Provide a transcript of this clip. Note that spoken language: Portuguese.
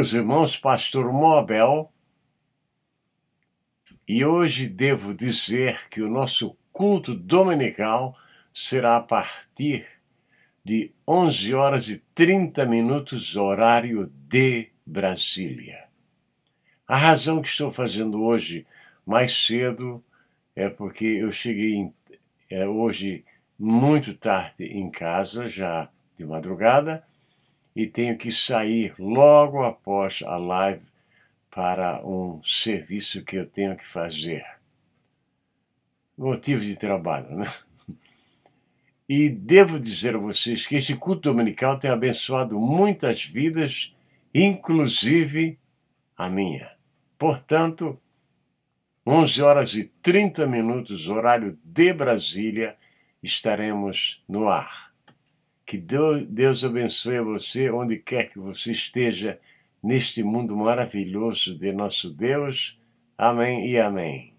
os irmãos Pastor Mobel, e hoje devo dizer que o nosso culto dominical será a partir de 11 horas e 30 minutos, horário de Brasília. A razão que estou fazendo hoje mais cedo é porque eu cheguei em, é, hoje muito tarde em casa, já de madrugada, e tenho que sair logo após a live para um serviço que eu tenho que fazer. Motivo de trabalho, né? E devo dizer a vocês que este culto dominical tem abençoado muitas vidas, inclusive a minha. Portanto, 11 horas e 30 minutos, horário de Brasília, estaremos no ar. Que Deus abençoe você onde quer que você esteja neste mundo maravilhoso de nosso Deus. Amém e amém.